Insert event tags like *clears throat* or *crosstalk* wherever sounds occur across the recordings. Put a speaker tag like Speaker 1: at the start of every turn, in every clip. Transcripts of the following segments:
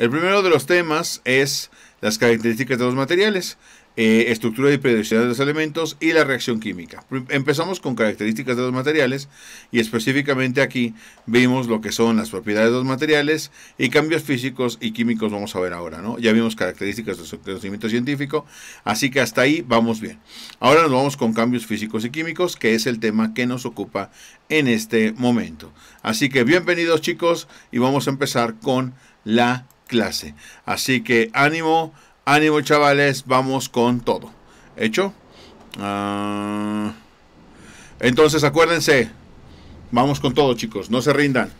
Speaker 1: El primero de los temas es las características de los materiales, eh, estructura y periodicidad de los elementos y la reacción química. Empezamos con características de los materiales y específicamente aquí vimos lo que son las propiedades de los materiales y cambios físicos y químicos vamos a ver ahora, ¿no? Ya vimos características de conocimiento científico, así que hasta ahí vamos bien. Ahora nos vamos con cambios físicos y químicos, que es el tema que nos ocupa en este momento. Así que bienvenidos chicos y vamos a empezar con la clase. Así que ánimo, ánimo chavales, vamos con todo. ¿Hecho? Ah, entonces acuérdense, vamos con todo chicos, no se rindan.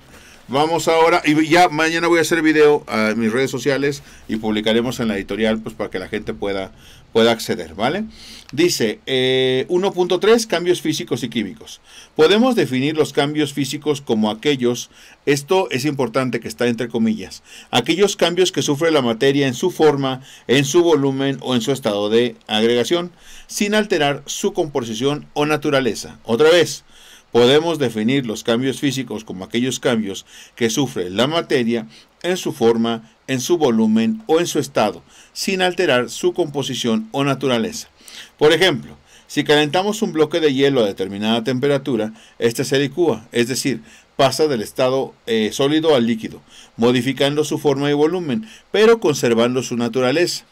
Speaker 1: Vamos ahora, y ya mañana voy a hacer video a mis redes sociales y publicaremos en la editorial pues para que la gente pueda pueda acceder, ¿vale? Dice 1.3 eh, cambios físicos y químicos. Podemos definir los cambios físicos como aquellos, esto es importante que está entre comillas, aquellos cambios que sufre la materia en su forma, en su volumen o en su estado de agregación, sin alterar su composición o naturaleza. Otra vez, podemos definir los cambios físicos como aquellos cambios que sufre la materia en su forma, en su volumen o en su estado, sin alterar su composición o naturaleza. Por ejemplo, si calentamos un bloque de hielo a determinada temperatura, este se licúa, es decir, pasa del estado eh, sólido al líquido, modificando su forma y volumen, pero conservando su naturaleza,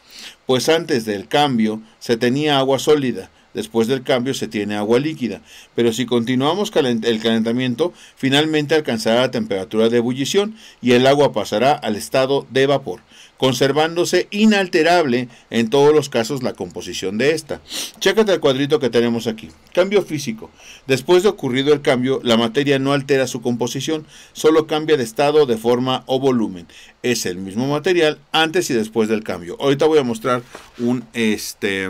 Speaker 1: pues antes del cambio se tenía agua sólida, Después del cambio se tiene agua líquida, pero si continuamos el calentamiento, finalmente alcanzará la temperatura de ebullición y el agua pasará al estado de vapor, conservándose inalterable en todos los casos la composición de esta. Chécate el cuadrito que tenemos aquí. Cambio físico. Después de ocurrido el cambio, la materia no altera su composición, solo cambia de estado, de forma o volumen. Es el mismo material antes y después del cambio. Ahorita voy a mostrar un este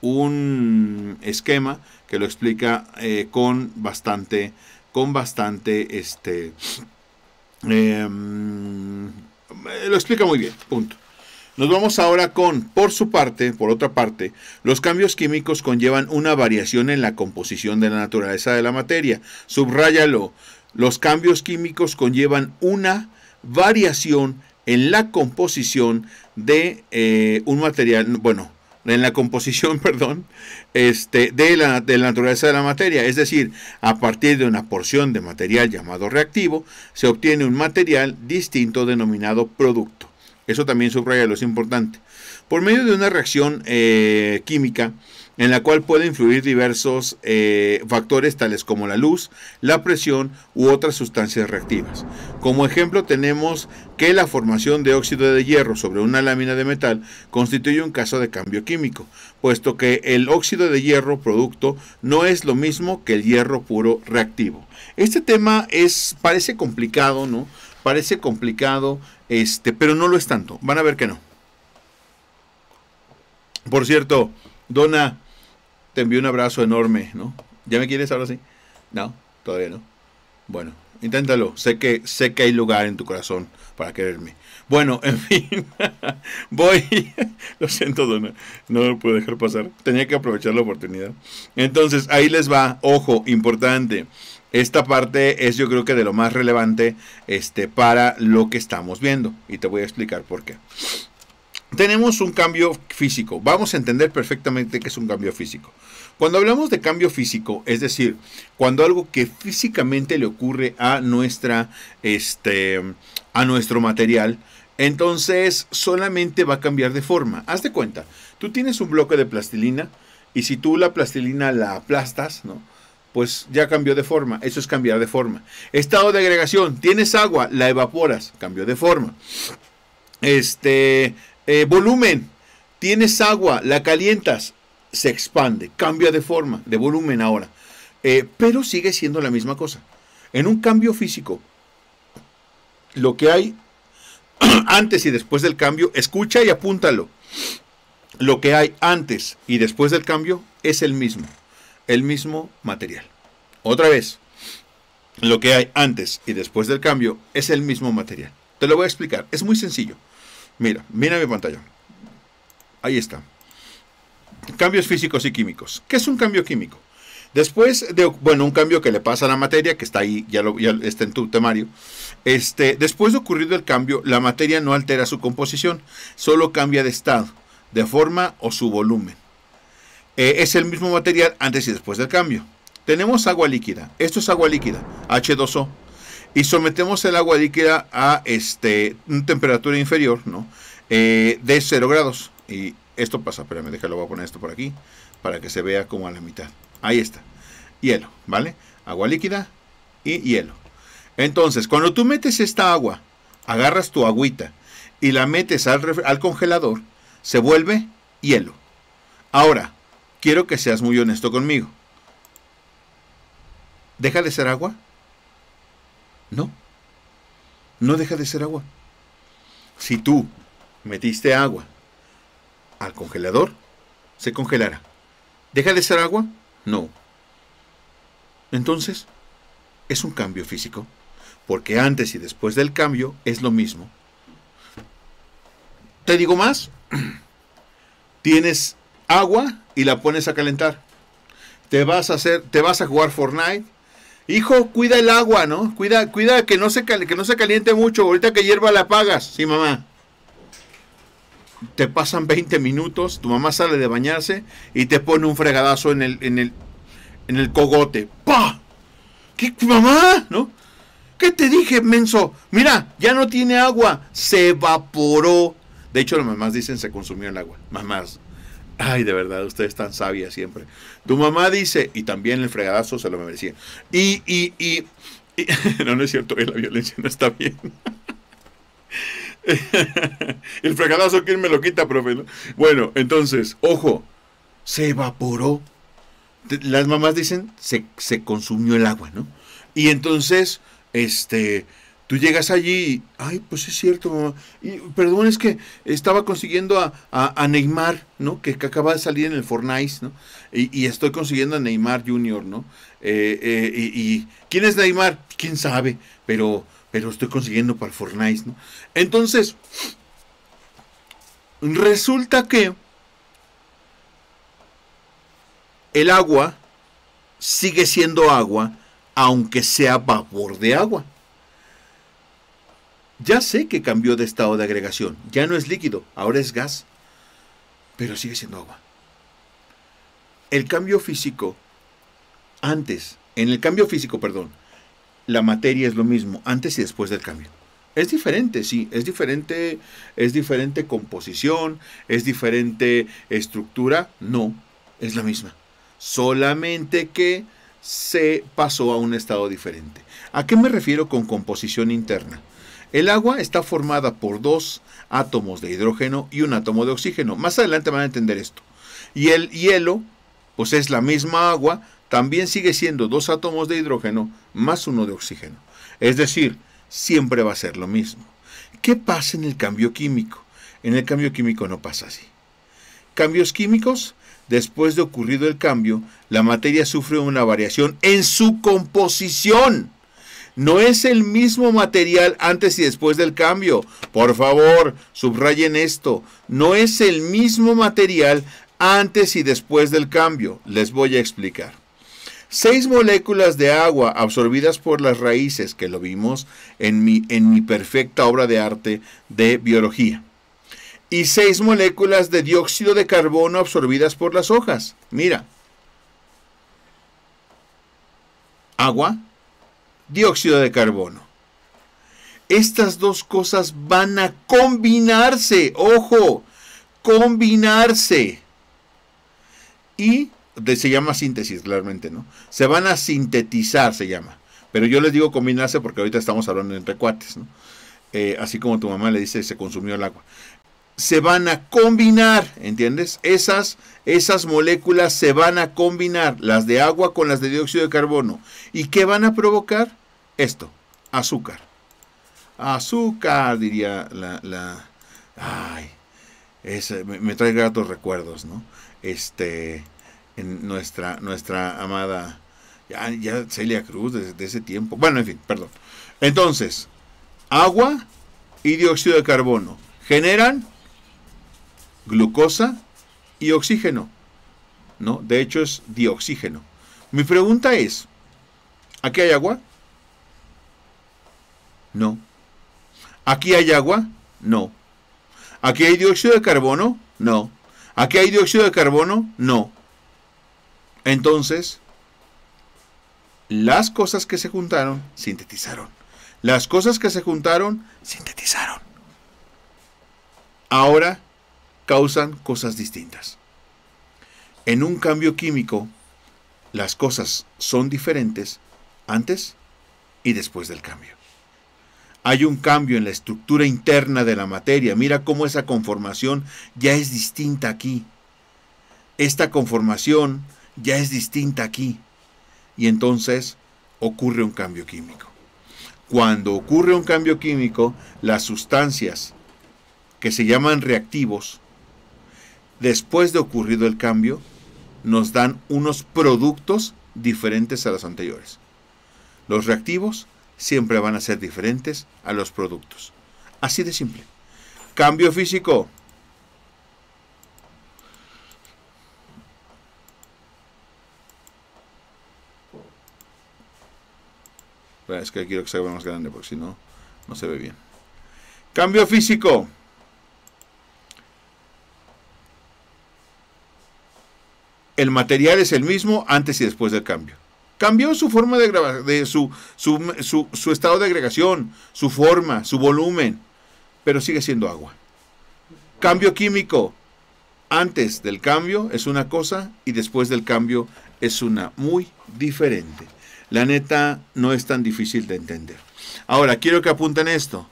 Speaker 1: un esquema que lo explica eh, con bastante, con bastante, este, em, lo explica muy bien, punto. Nos vamos ahora con, por su parte, por otra parte, los cambios químicos conllevan una variación en la composición de la naturaleza de la materia. Subráyalo, los cambios químicos conllevan una variación en la composición de eh, un material, bueno, en la composición, *laughs* perdón, este, de, la, de la naturaleza de la materia. Es decir, a partir de una porción de material llamado reactivo, se obtiene un material distinto denominado producto. Eso también subraya lo es importante. Por medio de una reacción eh, química, en la cual pueden influir diversos eh, factores tales como la luz, la presión u otras sustancias reactivas. Como ejemplo tenemos que la formación de óxido de hierro sobre una lámina de metal constituye un caso de cambio químico, puesto que el óxido de hierro producto no es lo mismo que el hierro puro reactivo. Este tema es parece complicado, ¿no? Parece complicado, este, pero no lo es tanto. Van a ver que no. Por cierto, Dona, te envío un abrazo enorme, ¿no? ¿Ya me quieres ahora sí? No, todavía no. Bueno, inténtalo. Sé que, sé que hay lugar en tu corazón para quererme. Bueno, *laughs* en fin, voy. *laughs* Lo siento, Dona, no lo puedo dejar pasar. Tenía que aprovechar la oportunidad. Entonces, ahí les va. Ojo, importante. Esta parte es yo creo que de lo más relevante este, para lo que estamos viendo. Y te voy a explicar por qué tenemos un cambio físico. Vamos a entender perfectamente qué es un cambio físico. Cuando hablamos de cambio físico, es decir, cuando algo que físicamente le ocurre a nuestra este a nuestro material, entonces solamente va a cambiar de forma. Haz cuenta, tú tienes un bloque de plastilina y si tú la plastilina la aplastas, ¿no? Pues ya cambió de forma, eso es cambiar de forma. Estado de agregación, tienes agua, la evaporas, cambió de forma. Este, eh, volumen. Tienes agua, la calientas, se expande, cambia de forma, de volumen ahora. Eh, pero sigue siendo la misma cosa. En un cambio físico, lo que hay *clears throat* antes y después del cambio, escucha y apúntalo. Lo que hay antes y después del cambio es el mismo, el mismo material. Otra vez, lo que hay antes y después del cambio es el mismo material. Te lo voy a explicar, es muy sencillo. Mira, mira mi pantalla. Ahí está. Cambios físicos y químicos. ¿Qué es un cambio químico? Después de, bueno, un cambio que le pasa a la materia, que está ahí, ya, está en tu temario. Este, después de ocurrido el cambio, la materia no altera su composición, solo cambia de estado, de forma o su volumen. Eh, es el mismo material antes y después del cambio. Tenemos agua líquida. Esto es agua líquida, H2O y sometemos el agua líquida a este, una temperatura inferior, ¿no? Eh, de 0 grados. Y esto pasa, espérame, déjalo, voy a poner esto por aquí para que se vea como a la mitad. Ahí está. Hielo, ¿vale? Agua líquida y hielo. Entonces, cuando tú metes esta agua, agarras tu agüita y la metes al, al congelador, se vuelve hielo. Ahora, quiero que seas muy honesto conmigo. ¿Deja de ser agua? No, no deja de ser agua. Si tú metiste agua al congelador, se congelará. ¿Deja de ser agua? No. Entonces, es un cambio físico, porque antes y después del cambio es lo mismo. Te digo más, *clears throat* tienes agua y la pones a calentar. Te vas a hacer, te vas a jugar Fortnite hijo, cuida el agua, ¿no? Cuida, cuida que no se que no se caliente mucho, ahorita que hierba la apagas, sí mamá. Te pasan 20 minutos, tu mamá sale de bañarse y te pone un fregadazo en el, en el, en el cogote. ¡Pah! ¿Qué mamá? ¿No? ¿Qué te dije, menso? Mira, ya no tiene agua, se evaporó. De hecho, las mamás dicen se consumió el agua. Mamás, Ay, de verdad, ustedes tan sabias siempre. Tu mamá dice, y también el fregadazo se lo merecía. Y, y, y, *laughs* no, no es cierto, la violencia no está bien. *laughs* el fregadazo, ¿quién me lo quita, profe? Bueno, entonces, ojo, se evaporó. Las mamás dicen, se, se consumió el agua, ¿no? Y entonces, este, Tú llegas allí y, ay, pues es cierto, Y, perdón, es que estaba consiguiendo a, Neymar, ¿no? Que, acaba de salir en el Fortnite, ¿no? Y, estoy consiguiendo a Neymar Junior, ¿no? Eh, eh, y, ¿quién es Neymar? ¿Quién sabe? Pero, pero estoy consiguiendo para el Fortnite, ¿no? Entonces, resulta que el agua sigue siendo agua, aunque sea vapor de agua. Ya sé que cambió de estado de agregación, ya no es líquido, ahora es gas, pero sigue siendo agua. El cambio físico, antes, en el cambio físico, perdón, la materia es lo mismo, antes y después del cambio. Es diferente, sí, es diferente, es diferente composición, es diferente estructura, no, es la misma. Solamente que se pasó a un estado diferente. ¿A qué me refiero con composición interna? El agua está formada por dos átomos de hidrógeno y un átomo de oxígeno. Más adelante van a entender esto. Y el hielo, pues es la misma agua, también sigue siendo dos átomos de hidrógeno más uno de oxígeno. Es decir, siempre va a ser lo mismo. ¿Qué pasa en el cambio químico? En el cambio químico no pasa así. Cambios químicos, después de ocurrido el cambio, la materia sufre una variación en su composición. No es el mismo material antes y después del cambio. Por favor, subrayen esto. No es el mismo material antes y después del cambio. Les voy a explicar. Seis moléculas de agua absorbidas por las raíces, que lo vimos en mi, en mi perfecta obra de arte de biología. Y seis moléculas de dióxido de carbono absorbidas por las hojas. Mira. Agua, dióxido de carbono. Estas dos cosas van a combinarse, ojo, combinarse. Y se llama síntesis, claramente, ¿no? Se van a sintetizar, se llama. Pero yo les digo combinarse porque ahorita estamos hablando de cuates, ¿no? Eh, así como tu mamá le dice, se consumió el agua se van a combinar, ¿entiendes? Esas, esas moléculas se van a combinar, las de agua con las de dióxido de carbono. ¿Y qué van a provocar? Esto, azúcar. Azúcar, diría la... ay, me, trae gratos recuerdos, ¿no? Este, en nuestra, nuestra amada... Ya, Celia Cruz desde de ese tiempo. Bueno, en fin, perdón. Entonces, agua y dióxido de carbono generan glucosa y oxígeno. ¿no? De hecho es dioxígeno. Mi pregunta es, ¿aquí hay agua? No. ¿Aquí hay agua? No. ¿Aquí hay dióxido de carbono? No. ¿Aquí hay dióxido de carbono? No. Entonces, las cosas que se juntaron, sintetizaron. Las cosas que se juntaron, sintetizaron. Ahora causan cosas distintas. En un cambio químico, las cosas son diferentes antes y después del cambio. Hay un cambio en la estructura interna de la materia. Mira cómo esa conformación ya es distinta aquí. Esta conformación ya es distinta aquí. Y entonces ocurre un cambio químico. Cuando ocurre un cambio químico, las sustancias que se llaman reactivos después de ocurrido el cambio, nos dan unos productos diferentes a los anteriores. Los reactivos siempre van a ser diferentes a los productos. Así de simple. Cambio físico. Es que quiero que se vea más grande porque si no, no se ve bien. Cambio físico. el material es el mismo antes y después del cambio. Cambió su forma de grabar, su, su estado de agregación, su forma, su volumen, pero sigue siendo agua. Cambio químico. Antes del cambio es una cosa y después del cambio es una muy diferente. La neta no es tan difícil de entender. Ahora, quiero que apunten esto.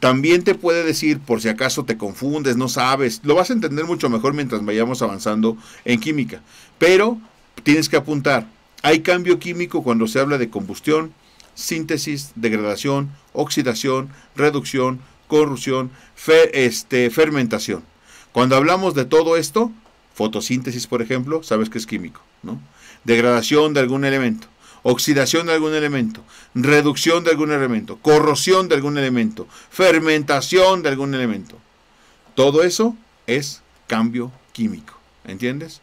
Speaker 1: También te puede decir, por si acaso te confundes, no sabes, lo vas a entender mucho mejor mientras vayamos avanzando en química. Pero tienes que apuntar, hay cambio químico cuando se habla de combustión, síntesis, degradación, oxidación, reducción, corrupción, este, fermentación. Cuando hablamos de todo esto, fotosíntesis, por ejemplo, sabes que es químico, ¿no? Degradación de algún elemento oxidación de algún elemento, reducción de algún elemento, corrosión de algún elemento, fermentación de algún elemento. Todo eso es cambio químico, ¿entiendes?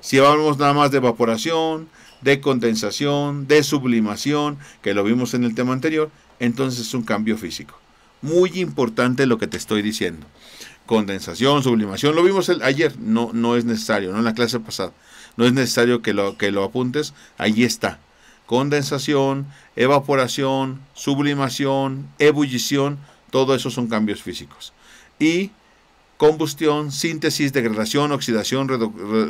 Speaker 1: Si hablamos nada más de evaporación, de condensación, de sublimación, que lo vimos en el tema anterior, entonces es un cambio físico. Muy importante lo que te estoy diciendo. Condensación, sublimación, lo vimos el, ayer, no, no es necesario, no en la clase pasada. No es necesario que lo, que lo apuntes, ahí está condensación, evaporación, sublimación, ebullición, todo eso son cambios físicos. Y combustión, síntesis, degradación, oxidación,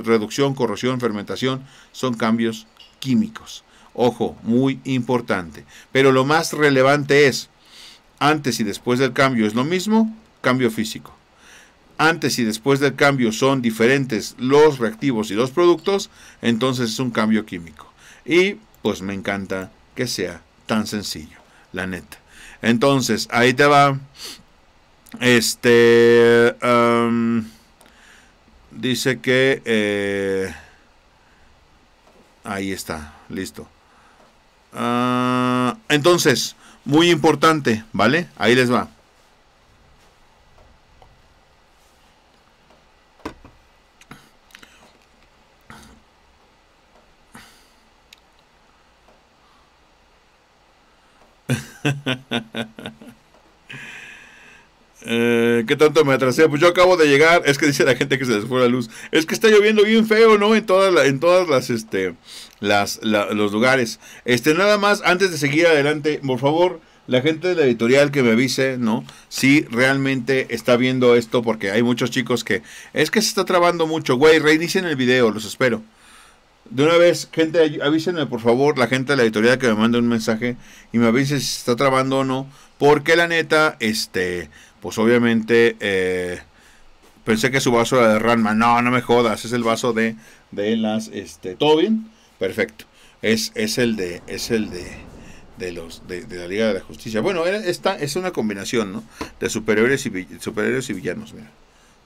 Speaker 1: reducción, corrosión, fermentación, son cambios químicos. Ojo, muy importante. Pero lo más relevante es, antes y después del cambio es lo mismo, cambio físico. Antes y después del cambio son diferentes los reactivos y los productos, entonces es un cambio químico. Y pues me encanta que sea tan sencillo, la neta. Entonces, ahí te va. Este... dice que... Eh, ahí está, listo. Ah, entonces, muy importante, ¿vale? Ahí les va. *laughs* Eh, ¿Qué tanto me atrasé? Pues yo acabo de llegar. Es que dice la gente que se les fue la luz. Es que está lloviendo bien feo, ¿no? En todas, en todas las, este, las, los lugares. Este, nada más, antes de seguir adelante, por favor, la gente de la editorial que me avise, ¿no? Si realmente está viendo esto, porque hay muchos chicos que. Es que se está trabando mucho, güey. Reinicien el video, los espero. De una vez, gente, avísenme por favor, la gente de la editorial que me mande un mensaje y me avise si se está trabando o no. Porque la neta, este, pues obviamente, eh, pensé que su vaso era de Ranma. No, no me jodas, es el vaso de, de las, este, Tobin Perfecto. Es, es el de, es el de, de los, de, de la Liga de la Justicia. Bueno, esta es una combinación, ¿no? De superhéroes y, superhéroes y villanos, mira.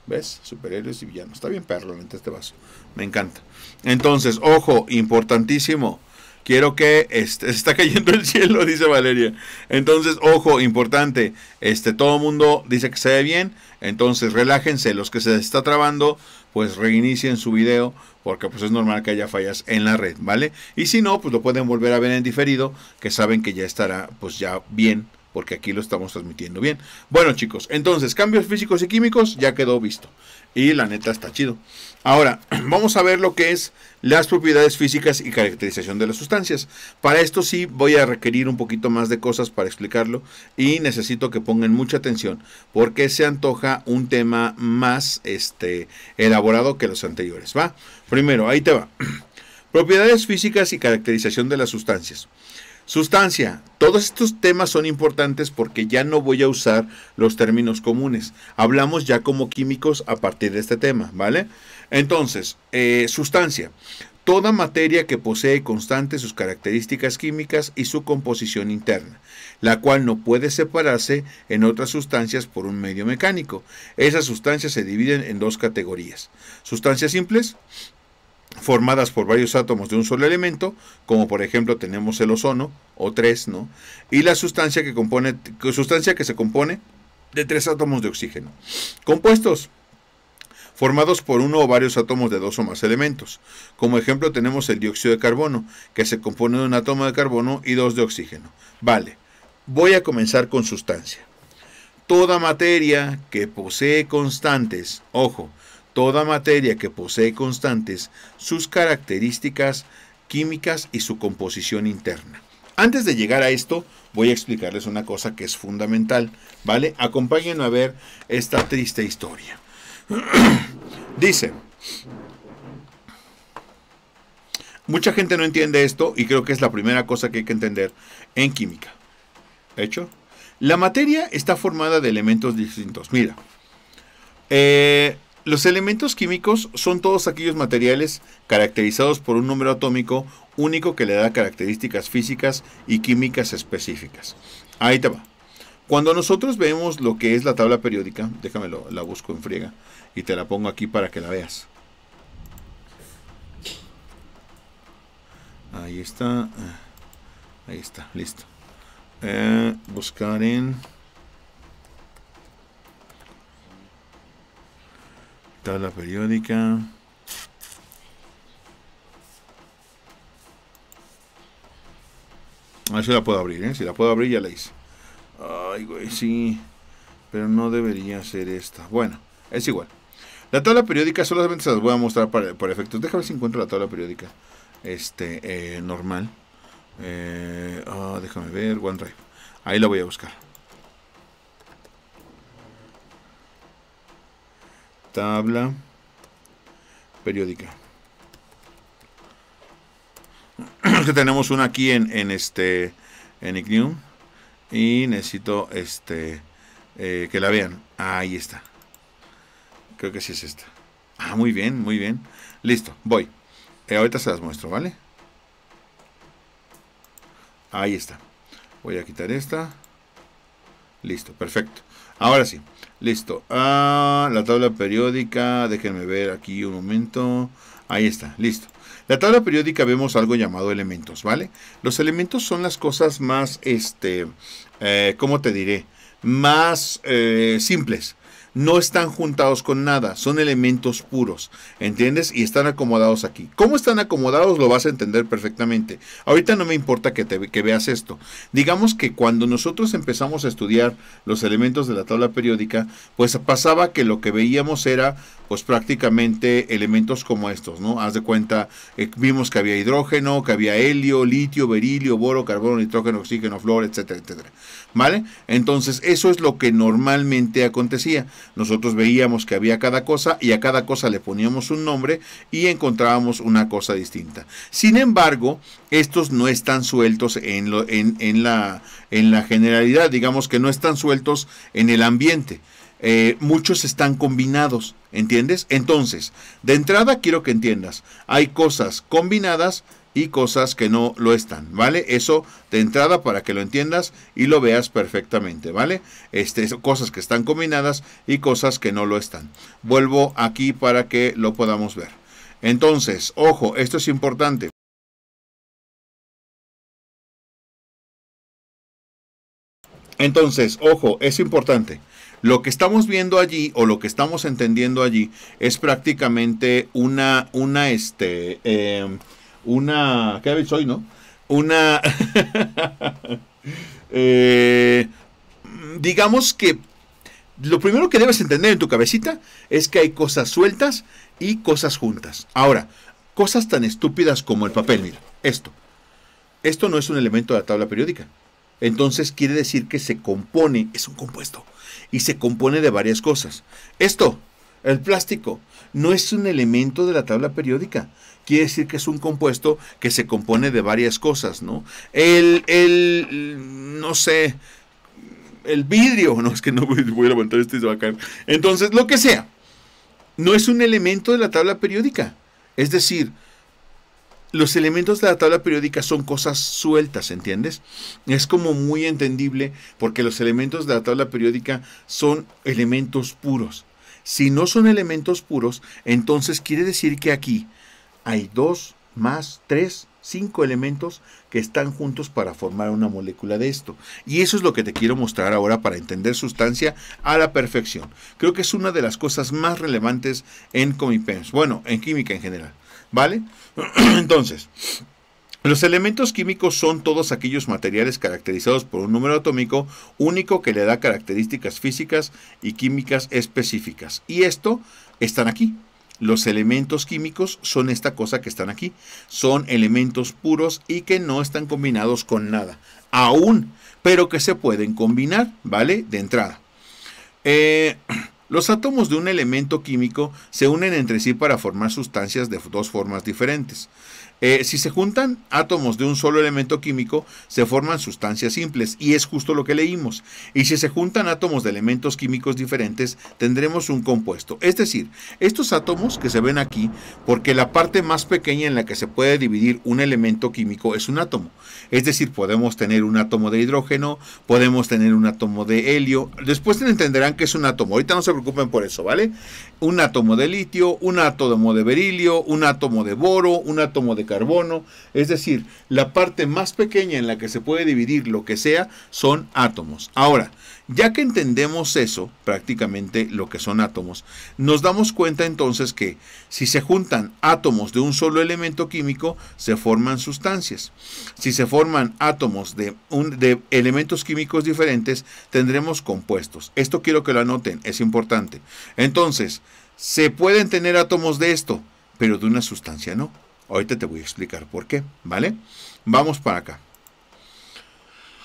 Speaker 1: ¿Ves? Superhéroes y villanos. Está bien perro, este vaso. Me encanta. Entonces, ojo, importantísimo. Quiero que este, está cayendo el cielo, *laughs* dice Valeria. Entonces, ojo, importante. Este, todo el mundo dice que se ve bien. Entonces, relájense. Los que se está trabando, pues reinicien su video. Porque pues es normal que haya fallas en la red, ¿vale? Y si no, pues lo pueden volver a ver en diferido. Que saben que ya estará, pues ya bien. Porque aquí lo estamos transmitiendo bien. Bueno, chicos, entonces, cambios físicos y químicos ya quedó visto. Y la neta está chido. Ahora, *clears throat* vamos a ver lo que es las propiedades físicas y caracterización de las sustancias. Para esto sí voy a requerir un poquito más de cosas para explicarlo y necesito que pongan mucha atención porque se antoja un tema más este, elaborado que los anteriores. ¿va? Primero, ahí te va. *clears throat* Propiedades físicas y caracterización de las sustancias. Sustancia. Todos estos temas son importantes porque ya no voy a usar los términos comunes. Hablamos ya como químicos a partir de este tema, ¿vale? Entonces, eh, sustancia. Toda materia que posee constantes sus características químicas y su composición interna, la cual no puede separarse en otras sustancias por un medio mecánico. Esas sustancias se dividen en dos categorías. Sustancias simples, formadas por varios átomos de un solo elemento, como por ejemplo tenemos el ozono, o tres, ¿no? Y la sustancia que, compone, sustancia que se compone de tres átomos de oxígeno. Compuestos formados por uno o varios átomos de dos o más elementos. Como ejemplo tenemos el dióxido de carbono, que se compone de un átomo de carbono y dos de oxígeno. Vale, voy a comenzar con sustancia. Toda materia que posee constantes, ojo, toda materia que posee constantes, sus características químicas y su composición interna. Antes de llegar a esto, voy a explicarles una cosa que es fundamental, ¿vale? Acompáñenme a ver esta triste historia. *clears throat* Dice, mucha gente no entiende esto y creo que es la primera cosa que hay que entender en química. ¿Hecho? La materia está formada de elementos distintos. Mira, eh, los elementos químicos son todos aquellos materiales caracterizados por un número atómico único que le da características físicas y químicas específicas. Ahí te va. Cuando nosotros vemos lo que es la tabla periódica, déjamelo, la busco en friega y te la pongo aquí para que la veas. Ahí está. Ahí está, listo. Eh, buscar en... Tabla periódica. A ah, ver si la puedo abrir, ¿eh? Si la puedo abrir ya la hice. Ay, güey, sí. Pero no debería ser esta. Bueno, es igual. La tabla periódica solamente se las voy a mostrar para, efectos. Déjame ver si encuentro la tabla periódica. Este, eh, normal. Eh, ah, déjame ver, OneDrive. Ahí la voy a buscar. tabla periódica. *clears throat* que tenemos una aquí en, en este en y necesito este eh, que la vean. Ahí está. Creo que sí es esta. Ah, muy bien, muy bien. Listo, voy. Eh, ahorita se las muestro, ¿vale? Ahí está. Voy a quitar esta. Listo, perfecto. Ahora sí, listo. Ah, la tabla periódica, déjenme ver aquí un momento. Ahí está, listo. La tabla periódica vemos algo llamado elementos, ¿vale? Los elementos son las cosas más, este, eh, ¿cómo te diré? Más eh, simples no están juntados con nada, son elementos puros, ¿entiendes? Y están acomodados aquí. ¿Cómo están acomodados? Lo vas a entender perfectamente. Ahorita no me importa que, te, que veas esto. Digamos que cuando nosotros empezamos a estudiar los elementos de la tabla periódica, pues pasaba que lo que veíamos era pues prácticamente elementos como estos, ¿no? Haz de cuenta, eh, vimos que había hidrógeno, que había helio, litio, berilio, boro, carbono, nitrógeno, oxígeno, flor, etcétera, etcétera. ¿Vale? Entonces, eso es lo que normalmente acontecía. Nosotros veíamos que había cada cosa y a cada cosa le poníamos un nombre y encontrábamos una cosa distinta. Sin embargo, estos no están sueltos en, en, en, la, en la generalidad, digamos que no están sueltos en el ambiente. Eh, muchos están combinados, ¿entiendes? Entonces, de entrada quiero que entiendas, hay cosas combinadas y cosas que no lo están, ¿vale? Eso de entrada para que lo entiendas y lo veas perfectamente, ¿vale? Este, cosas que están combinadas y cosas que no lo están. Vuelvo aquí para que lo podamos ver. Entonces, ojo, esto es importante. Entonces, ojo, es importante. Lo que estamos viendo allí o lo que estamos entendiendo allí es prácticamente una, una, este, em, una, ¿qué habéis hoy, no? Una, *laughs* eh, digamos que lo primero que debes entender en tu cabecita es que hay cosas sueltas y cosas juntas. Ahora, cosas tan estúpidas como el papel, mira, esto. Esto no es un elemento de la tabla periódica. Entonces quiere decir que se compone, es un compuesto, y se compone de varias cosas. Esto, el plástico, no es un elemento de la tabla periódica. Quiere decir que es un compuesto que se compone de varias cosas, ¿no? El, el, no sé, el vidrio, *laughs* no, es que no voy, a levantar esto y se va a caer. Entonces, lo que sea, no es un elemento de la tabla periódica. Es decir, los elementos de la tabla periódica son cosas sueltas, ¿entiendes? Es como muy entendible porque los elementos de la tabla periódica son elementos puros. Si no son elementos puros, entonces quiere decir que aquí hay dos más tres, cinco elementos que están juntos para formar una molécula de esto. Y eso es lo que te quiero mostrar ahora para entender sustancia a la perfección. Creo que es una de las cosas más relevantes en Comipens, bueno, en química en general. ¿Vale? *clears throat* Entonces, los elementos químicos son todos aquellos materiales caracterizados por un número atómico único que le da características físicas y químicas específicas. Y esto están aquí. Los elementos químicos son esta cosa que están aquí. Son elementos puros y que no están combinados con nada. Aún, pero que se pueden combinar, ¿vale? De entrada. Eh, los átomos de un elemento químico se unen entre sí para formar sustancias de dos formas diferentes. Eh, si se juntan átomos de un solo elemento químico, se forman sustancias simples, y es justo lo que leímos. Y si se juntan átomos de elementos químicos diferentes, tendremos un compuesto. Es decir, estos átomos que se ven aquí, porque la parte más pequeña en la que se puede dividir un elemento químico es un átomo. Es decir, podemos tener un átomo de hidrógeno, podemos tener un átomo de helio. Después entenderán que es un átomo. Ahorita no se preocupen por eso, ¿vale? Un átomo de litio, un átomo de berilio, un átomo de boro, un átomo de carbono, es decir, la parte más pequeña en la que se puede dividir lo que sea son átomos. Ahora, ya que entendemos eso, prácticamente lo que son átomos, nos damos cuenta entonces que si se juntan átomos de un solo elemento químico, se forman sustancias. Si se forman átomos de, de elementos químicos diferentes, tendremos compuestos. Esto quiero que lo anoten, es importante. Entonces, se pueden tener átomos de esto, pero de una sustancia no. Ahorita te voy a explicar por qué, ¿vale? Vamos para acá.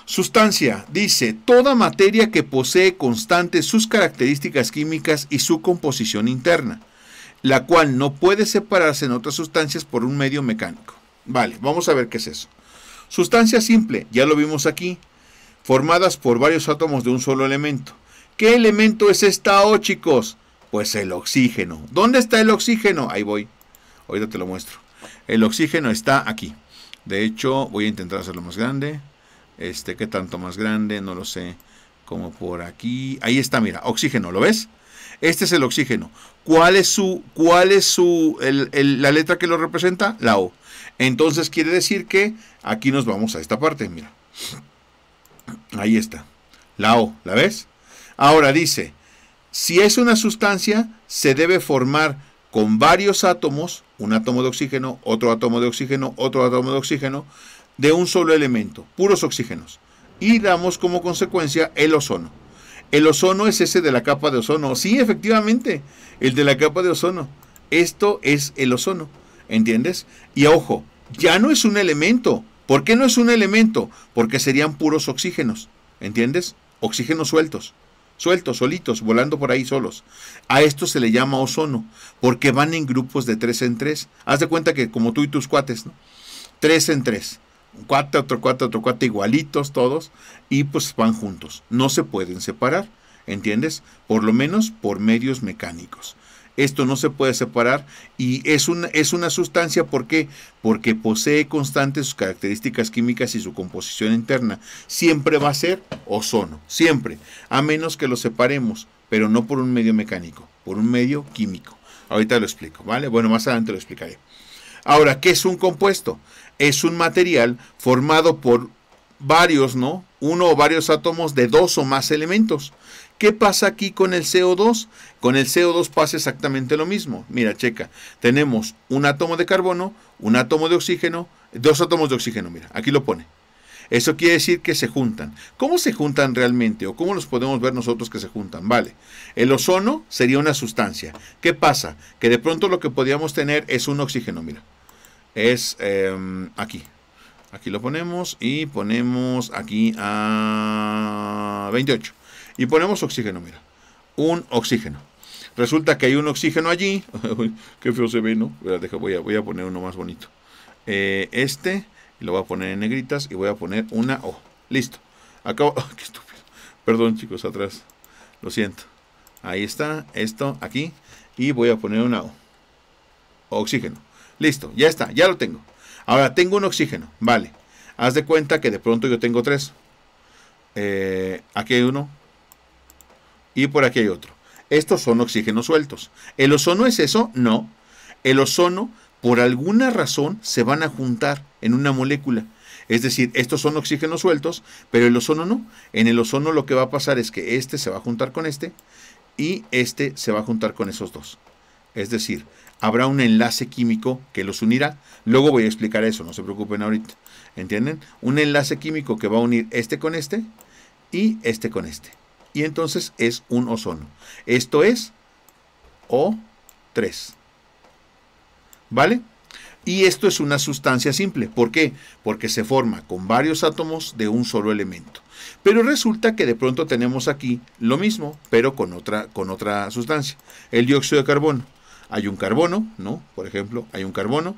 Speaker 1: Sustancia, dice, toda materia que posee constantes sus características químicas y su composición interna, la cual no puede separarse en otras sustancias por un medio mecánico. Vale, vamos a ver qué es eso. Sustancia simple, ya lo vimos aquí, formadas por varios átomos de un solo elemento. ¿Qué elemento es esta O, oh, chicos? Pues el oxígeno. ¿Dónde está el oxígeno? Ahí voy. Ahorita te lo muestro. El oxígeno está aquí. De hecho, voy a intentar hacerlo más grande. Este, ¿qué tanto más grande? No lo sé. Como por aquí. Ahí está, mira, oxígeno, ¿lo ves? Este es el oxígeno. ¿Cuál es su, cuál es su, la letra que lo representa? La O. Entonces quiere decir que aquí nos vamos a esta parte, mira. Ahí está. La O, ¿la ves? Ahora dice, si es una sustancia, se debe formar con varios átomos un átomo de oxígeno, otro átomo de oxígeno, otro átomo de oxígeno, de un solo elemento, puros oxígenos. Y damos como consecuencia el ozono. El ozono es ese de la capa de ozono. Sí, efectivamente, el de la capa de ozono. Esto es el ozono, ¿entiendes? Y ojo, ya no es un elemento. ¿Por qué no es un elemento? Porque serían puros oxígenos, ¿entiendes? Oxígenos sueltos sueltos, solitos, volando por ahí solos. A esto se le llama ozono, porque van en grupos de tres en tres. Haz de cuenta que como tú y tus cuates, ¿no? Tres en tres. Un cuate, otro cuate, otro cuate, igualitos todos, y pues van juntos. No se pueden separar, ¿entiendes? Por lo menos por medios mecánicos. Esto no se puede separar y es una, es una sustancia, ¿por qué? Porque posee constantes sus características químicas y su composición interna. Siempre va a ser ozono, siempre, a menos que lo separemos, pero no por un medio mecánico, por un medio químico. Ahorita lo explico, ¿vale? Bueno, más adelante lo explicaré. Ahora, ¿qué es un compuesto? Es un material formado por varios, ¿no? Uno o varios átomos de dos o más elementos ¿Qué pasa aquí con el CO2? Con el CO2 pasa exactamente lo mismo. Mira, checa. Tenemos un átomo de carbono, un átomo de oxígeno, dos átomos de oxígeno, mira, aquí lo pone. Eso quiere decir que se juntan. ¿Cómo se juntan realmente o cómo los podemos ver nosotros que se juntan? Vale, el ozono sería una sustancia. ¿Qué pasa? Que de pronto lo que podríamos tener es un oxígeno, mira. Es em, aquí. Aquí lo ponemos y ponemos aquí a 28. Y ponemos oxígeno, mira. Un oxígeno. Resulta que hay un oxígeno allí. *laughs* Qué feo se ve, ¿no? voy, a, voy a poner uno más bonito. Eh, este, lo voy a poner en negritas y voy a poner una O. Listo. Acabo. *laughs* qué estúpido. Perdón, chicos, atrás. Lo siento. Ahí está, esto, aquí. Y voy a poner una O. Oxígeno. Listo, ya está, ya lo tengo. Ahora tengo un oxígeno, vale. Haz de cuenta que de pronto yo tengo tres. Eh, aquí hay uno, y por aquí hay otro. Estos son oxígenos sueltos. ¿El ozono es eso? No. El ozono, por alguna razón, se van a juntar en una molécula. Es decir, estos son oxígenos sueltos, pero el ozono no. En el ozono lo que va a pasar es que este se va a juntar con este y este se va a juntar con esos dos. Es decir, habrá un enlace químico que los unirá. Luego voy a explicar eso, no se preocupen ahorita. ¿Entienden? Un enlace químico que va a unir este con este y este con este y entonces es un ozono. Esto es O3. ¿Vale? Y esto es una sustancia simple. ¿Por qué? Porque se forma con varios átomos de un solo elemento. Pero resulta que de pronto tenemos aquí lo mismo, pero con otra, con otra sustancia. El dióxido de carbono. Hay un carbono, ¿no? Por ejemplo, hay un carbono.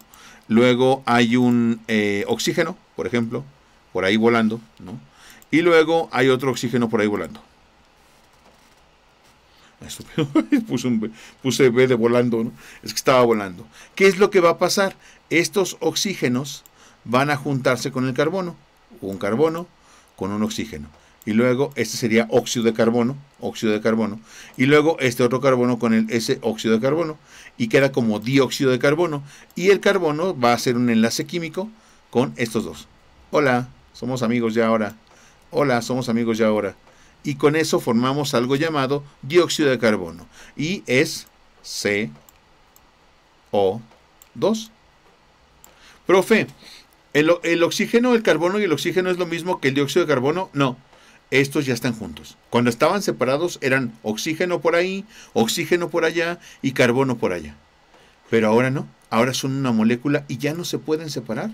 Speaker 1: Luego hay un eh, oxígeno, por ejemplo, por ahí volando, ¿no? Y luego hay otro oxígeno por ahí volando. *laughs* puse, B de volando, ¿no? Es que estaba volando. ¿Qué es lo que va a pasar? Estos oxígenos van a juntarse con el carbono. Un carbono con un oxígeno. Y luego este sería óxido de carbono, óxido de carbono. Y luego este otro carbono con el, ese óxido de carbono. Y queda como dióxido de carbono. Y el carbono va a ser un enlace químico con estos dos. Hola, somos amigos ya ahora. Hola, somos amigos ya ahora y con eso formamos algo llamado dióxido de carbono y es CO2. Profe, ¿el, oxígeno, el carbono y el oxígeno es lo mismo que el dióxido de carbono? No, estos ya están juntos. Cuando estaban separados eran oxígeno por ahí, oxígeno por allá y carbono por allá. Pero ahora no, ahora son una molécula y ya no se pueden separar.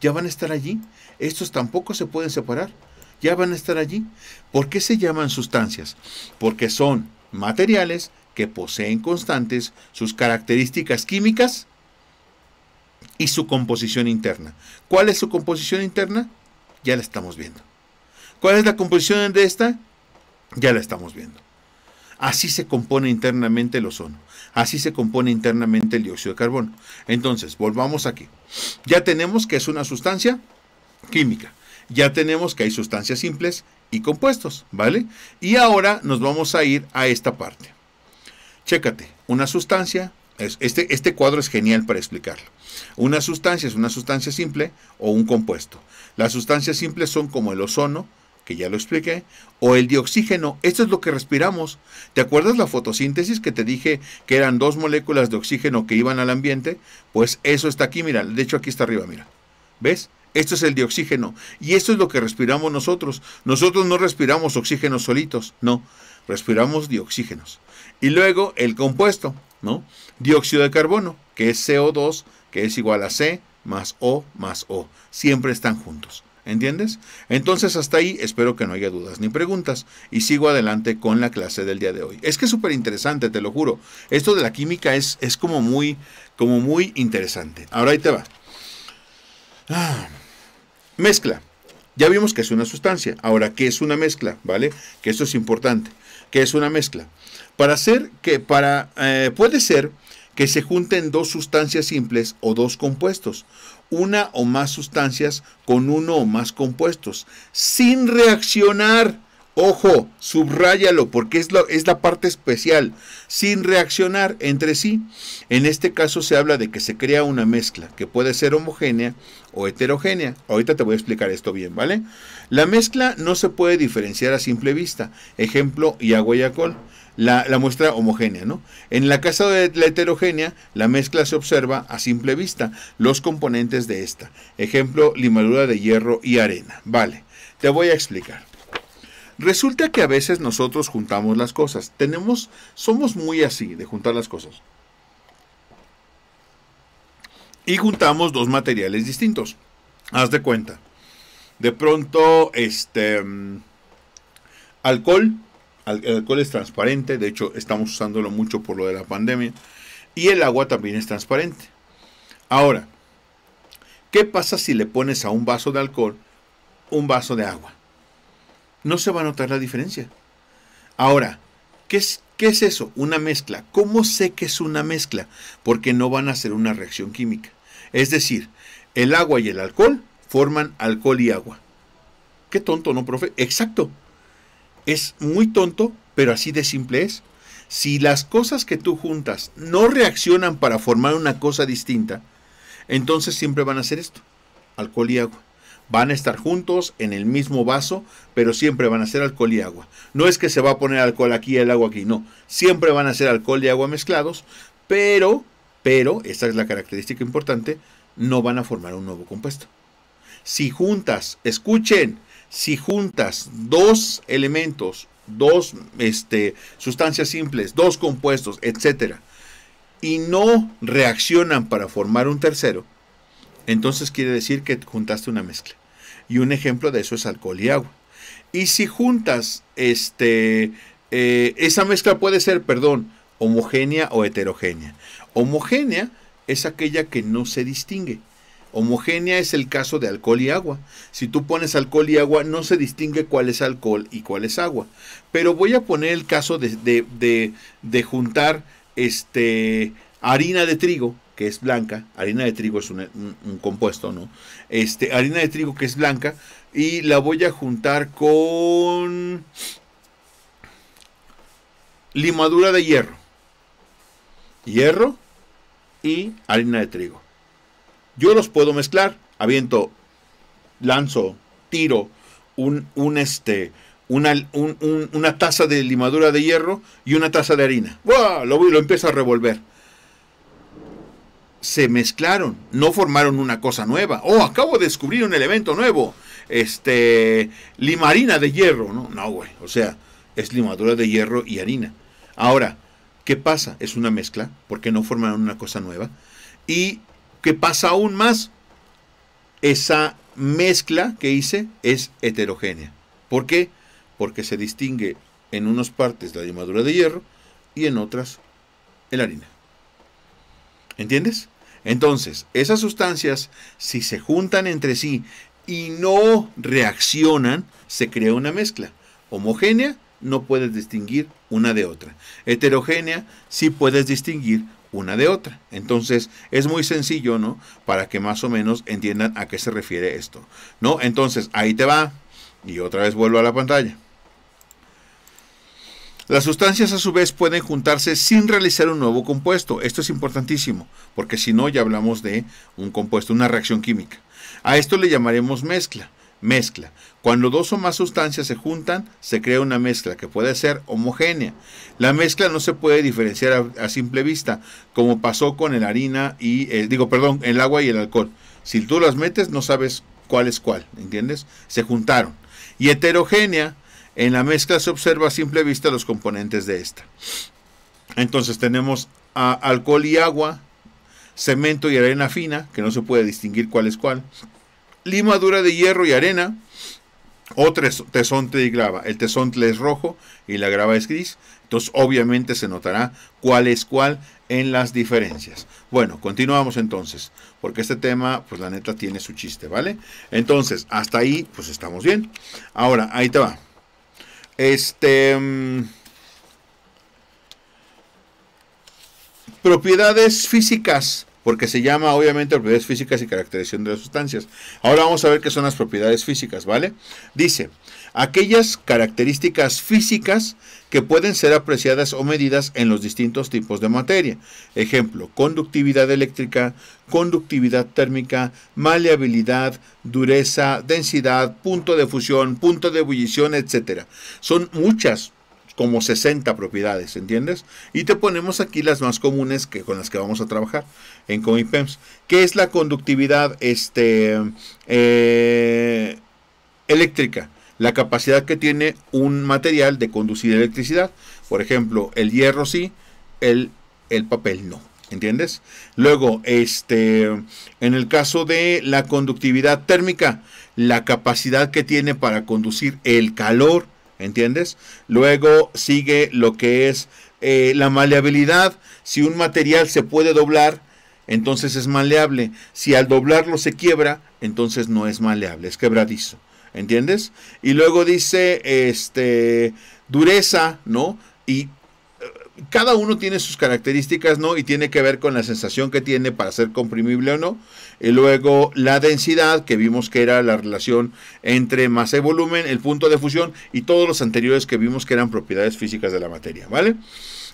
Speaker 1: Ya van a estar allí. Estos tampoco se pueden separar ya van a estar allí. ¿Por qué se llaman sustancias? Porque son materiales que poseen constantes sus características químicas y su composición interna. ¿Cuál es su composición interna? Ya la estamos viendo. ¿Cuál es la composición de esta? Ya la estamos viendo. Así se compone internamente el ozono. Así se compone internamente el dióxido de carbono. Entonces, volvamos aquí. Ya tenemos que es una sustancia química ya tenemos que hay sustancias simples y compuestos, ¿vale? Y ahora nos vamos a ir a esta parte. Chécate, una sustancia, este, este cuadro es genial para explicarlo. Una sustancia es una sustancia simple o un compuesto. Las sustancias simples son como el ozono, que ya lo expliqué, o el dioxígeno, esto es lo que respiramos. ¿Te acuerdas la fotosíntesis que te dije que eran dos moléculas de oxígeno que iban al ambiente? Pues eso está aquí, mira, de hecho aquí está arriba, mira. ¿Ves? Esto es el dioxígeno. y esto es lo que respiramos nosotros. Nosotros no respiramos oxígeno solitos, no, respiramos dioxígenos. Y luego el compuesto, ¿no? Dióxido de carbono, que es CO2, que es igual a C más O más O. Siempre están juntos. ¿Entiendes? Entonces hasta ahí espero que no haya dudas ni preguntas y sigo adelante con la clase del día de hoy. Es que es súper interesante, te lo juro. Esto de la química es, es como, muy, como muy interesante. Ahora ahí te va. Ah. Mezcla. Ya vimos que es una sustancia. Ahora, ¿qué es una mezcla? ¿Vale? Que eso es importante. ¿Qué es una mezcla? Para hacer que, para, eh, puede ser que se junten dos sustancias simples o dos compuestos, una o más sustancias con uno o más compuestos, sin reaccionar Ojo, subráyalo porque es, la parte especial, sin reaccionar entre sí. En este caso se habla de que se crea una mezcla que puede ser homogénea o heterogénea. Ahorita te voy a explicar esto bien, ¿vale? La mezcla no se puede diferenciar a simple vista. Ejemplo, y agua y alcohol. La, la, muestra homogénea, ¿no? En la casa de la heterogénea, la mezcla se observa a simple vista, los componentes de esta. Ejemplo, limadura de hierro y arena. Vale, te voy a explicar. Resulta que a veces nosotros juntamos las cosas. Tenemos, somos muy así de juntar las cosas. Y juntamos dos materiales distintos. Haz de cuenta. De pronto, este mm, alcohol. El alcohol es transparente. De hecho, estamos usándolo mucho por lo de la pandemia. Y el agua también es transparente. Ahora, ¿qué pasa si le pones a un vaso de alcohol un vaso de agua? no se va a notar la diferencia. Ahora, ¿qué es, ¿qué es eso? Una mezcla. ¿Cómo sé que es una mezcla? Porque no van a hacer una reacción química. Es decir, el agua y el alcohol forman alcohol y agua. Qué tonto, ¿no, profe? Exacto. Es muy tonto, pero así de simple es. Si las cosas que tú juntas no reaccionan para formar una cosa distinta, entonces siempre van a hacer esto, alcohol y agua. Van a estar juntos en el mismo vaso, pero siempre van a ser alcohol y agua. No es que se va a poner alcohol aquí y el agua aquí, no. Siempre van a ser alcohol y agua mezclados, pero, pero, esta es la característica importante, no van a formar un nuevo compuesto. Si juntas, escuchen, si juntas dos elementos, dos este, sustancias simples, dos compuestos, etcétera, y no reaccionan para formar un tercero, entonces quiere decir que juntaste una mezcla. Y un ejemplo de eso es alcohol y agua. Y si juntas, este, eh, esa mezcla puede ser, perdón, homogénea o heterogénea. Homogénea es aquella que no se distingue. Homogénea es el caso de alcohol y agua. Si tú pones alcohol y agua, no se distingue cuál es alcohol y cuál es agua. Pero voy a poner el caso de, de juntar este, harina de trigo que es blanca, harina de trigo es un, compuesto, ¿no? Este, harina de trigo que es blanca y la voy a juntar con limadura de hierro. Hierro y harina de trigo. Yo los puedo mezclar, aviento, lanzo, tiro un, un este, una, taza de limadura de hierro y una taza de harina. ¡Wow! Lo, lo empiezo a revolver se mezclaron, no formaron una cosa nueva. Oh, acabo de descubrir un elemento nuevo. Este, limarina de hierro, ¿no? No, güey, o sea, es limadura de hierro y harina. Ahora, ¿qué pasa? Es una mezcla, porque no formaron una cosa nueva. ¿Y qué pasa aún más? Esa mezcla que hice es heterogénea. ¿Por qué? Porque se distingue en unas partes la limadura de hierro y en otras la harina. ¿Entiendes? Entonces, esas sustancias, si se juntan entre sí y no reaccionan, se crea una mezcla. Homogénea, no puedes distinguir una de otra. Heterogénea, sí puedes distinguir una de otra. Entonces, es muy sencillo, ¿no? Para que más o menos entiendan a qué se refiere esto, ¿no? Entonces, ahí te va. Y otra vez vuelvo a la pantalla. Las sustancias a su vez pueden juntarse sin realizar un nuevo compuesto. Esto es importantísimo, porque si no ya hablamos de un compuesto, una reacción química. A esto le llamaremos mezcla. Mezcla. Cuando dos o más sustancias se juntan, se crea una mezcla que puede ser homogénea. La mezcla no se puede diferenciar a, simple vista, como pasó con el harina y eh, digo, perdón, el agua y el alcohol. Si tú las metes, no sabes cuál es cuál, ¿entiendes? Se juntaron. Y heterogénea en la mezcla se observa a simple vista los componentes de esta. Entonces tenemos alcohol y agua, cemento y arena fina, que no se puede distinguir cuál es cuál, limadura de hierro y arena, o tesonte y grava. El tesonte es rojo y la grava es gris. Entonces obviamente se notará cuál es cuál en las diferencias. Bueno, continuamos entonces, porque este tema, pues la neta tiene su chiste, ¿vale? Entonces, hasta ahí, pues estamos bien. Ahora, ahí te va. Este. Mm, propiedades físicas, porque se llama obviamente propiedades físicas y caracterización de las sustancias. Ahora vamos a ver qué son las propiedades físicas, ¿vale? Dice, aquellas características físicas que pueden ser apreciadas o medidas en los distintos tipos de materia. Ejemplo, conductividad eléctrica, conductividad térmica, maleabilidad, dureza, densidad, punto de fusión, punto de ebullición, etc. Son muchas, como 60 propiedades, ¿entiendes? Y te ponemos aquí las más comunes que, con las que vamos a trabajar en COMIPEMS. ¿Qué es la conductividad este, eh, eléctrica? la capacidad que tiene un material de conducir electricidad. Por ejemplo, el hierro sí, el, el papel no. ¿Entiendes? Luego, este, en el caso de la conductividad térmica, la capacidad que tiene para conducir el calor, ¿entiendes? Luego sigue lo que es eh, la maleabilidad. Si un material se puede doblar, entonces es maleable. Si al doblarlo se quiebra, entonces no es maleable, es quebradizo. ¿Entiendes? Y luego dice, este, dureza, ¿no? Y eh, cada uno tiene sus características, ¿no? Y tiene que ver con la sensación que tiene para ser comprimible o no. Y luego la densidad, que vimos que era la relación entre masa y volumen, el punto de fusión y todos los anteriores que vimos que eran propiedades físicas de la materia, ¿vale?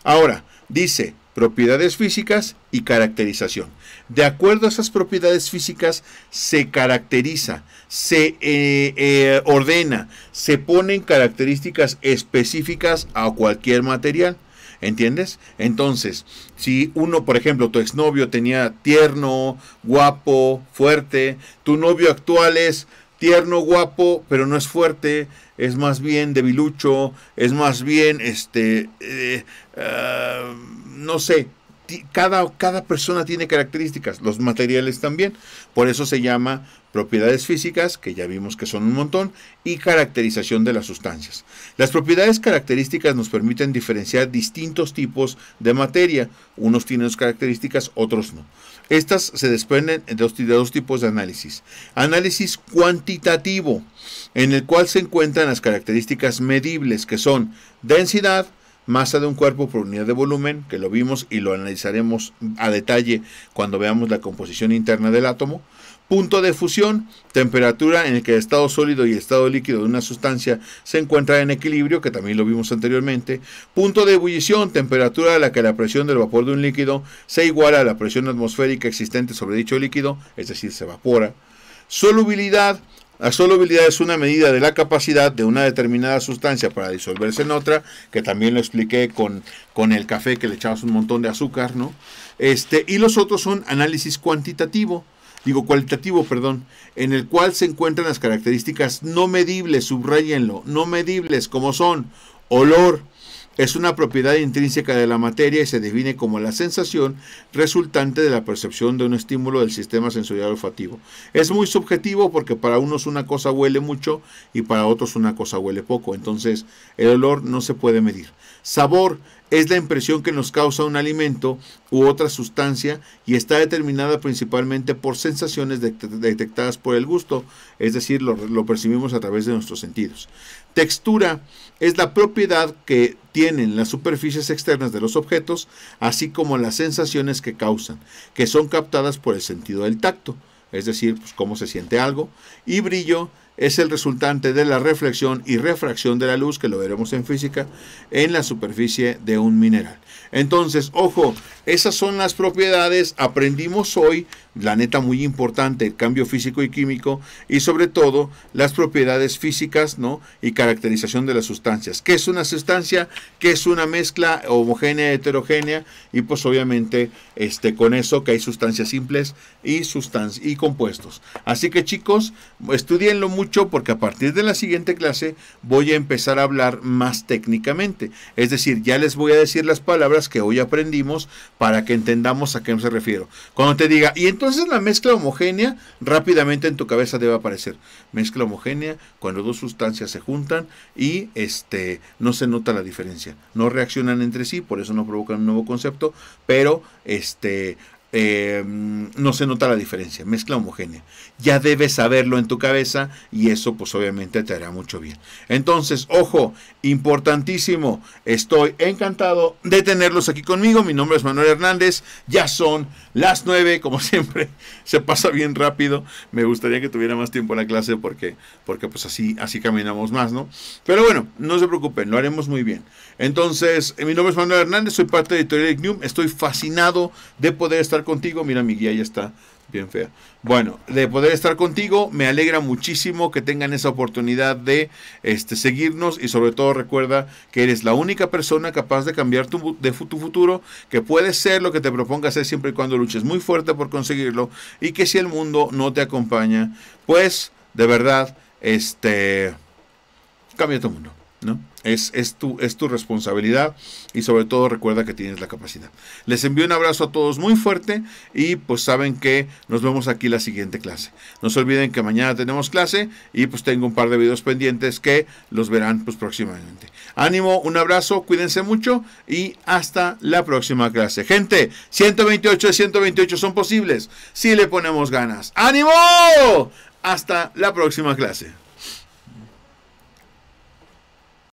Speaker 1: Ahora, dice, propiedades físicas y caracterización. De acuerdo a esas propiedades físicas, se caracteriza, se eh, eh, ordena, se ponen características específicas a cualquier material. ¿Entiendes? Entonces, si uno, por ejemplo, tu exnovio tenía tierno, guapo, fuerte, tu novio actual es tierno, guapo, pero no es fuerte, es más bien debilucho, es más bien, este, eh, ah, no sé, cada, cada persona tiene características, los materiales también, por eso se llama propiedades físicas, que ya vimos que son un montón, y caracterización de las sustancias. Las propiedades características nos permiten diferenciar distintos tipos de materia, unos tienen sus características, otros no. Estas se desprenden de dos, tipos de análisis. Análisis cuantitativo, en el cual se encuentran las características medibles, que son densidad, masa de un cuerpo por unidad de volumen, que lo vimos y lo analizaremos a detalle cuando veamos la composición interna del átomo, Punto de fusión, temperatura en el que el estado sólido y el estado líquido de una sustancia se encuentran en equilibrio, que también lo vimos anteriormente. Punto de ebullición, temperatura a la que la presión del vapor de un líquido se iguala a la presión atmosférica existente sobre dicho líquido, es decir, se evapora. Solubilidad, la solubilidad es una medida de la capacidad de una determinada sustancia para disolverse en otra, que también lo expliqué con, con el café que le echabas un montón de azúcar, ¿no? Este, y los otros son análisis cuantitativo digo cualitativo, perdón, en el cual se encuentran las características no medibles, subrayenlo, no medibles como son olor, es una propiedad intrínseca de la materia y se define como la sensación resultante de la percepción de un estímulo del sistema sensorial olfativo. Es muy subjetivo porque para unos una cosa huele mucho y para otros una cosa huele poco, entonces el olor no se puede medir. Sabor es la impresión que nos causa un alimento u otra sustancia y está determinada principalmente por sensaciones detectadas por el gusto, es decir, lo, percibimos a través de nuestros sentidos. Textura es la propiedad que tienen las superficies externas de los objetos, así como las sensaciones que causan, que son captadas por el sentido del tacto, es decir, pues, cómo se siente algo, y brillo es el resultante de la reflexión y refracción de la luz, que lo veremos en física, en la superficie de un mineral. Entonces, ojo, esas son las propiedades, aprendimos hoy la neta muy importante, el cambio físico y químico y sobre todo las propiedades físicas ¿no? y caracterización de las sustancias. ¿Qué es una sustancia? ¿Qué es una mezcla homogénea, heterogénea? Y pues obviamente este, con eso que hay sustancias simples y, y compuestos. Así que chicos, estudienlo mucho porque a partir de la siguiente clase voy a empezar a hablar más técnicamente. Es decir, ya les voy a decir las palabras que hoy aprendimos para que entendamos a qué me refiero. Cuando te diga, y entonces entonces pues, la mezcla homogénea rápidamente en tu cabeza debe aparecer. Mezcla homogénea cuando dos sustancias se juntan y este, no se nota la diferencia. No reaccionan entre sí, por eso no provocan un nuevo concepto, pero este, no se nota la diferencia, mezcla homogénea. Ya debes saberlo en tu cabeza y eso pues obviamente te hará mucho bien. Entonces, ojo, importantísimo, estoy encantado de tenerlos aquí conmigo. Mi nombre es Manuel Hernández, ya son las nueve como *laughs* siempre, se pasa bien rápido. Me gustaría que tuviera más tiempo la clase porque, porque pues así, así caminamos más, ¿no? Pero bueno, no se preocupen, lo haremos muy bien. Entonces, mi nombre es Manuel Hernández, soy parte de Editorial Ignium, estoy fascinado de poder estar contigo. Mira, mi guía ya está bien fea. Bueno, de poder estar contigo, me alegra muchísimo que tengan esa oportunidad de este, seguirnos y sobre todo recuerda que eres la única persona capaz de cambiar tu, de, futuro, que puedes ser lo que te propongas hacer siempre y cuando luches muy fuerte por conseguirlo y que si el mundo no te acompaña, pues de verdad, este, cambia tu mundo. ¿no? Es, es, tu, es tu responsabilidad y sobre todo recuerda que tienes la capacidad. Les envío un abrazo a todos muy fuerte y pues saben que nos vemos aquí la siguiente clase. No se olviden que mañana tenemos clase y pues tengo un par de videos pendientes que los verán pues próximamente. Ánimo, un abrazo, cuídense mucho y hasta la próxima clase. Gente, 128 de 128 son posibles si le ponemos ganas. ¡Ánimo! Hasta la próxima clase.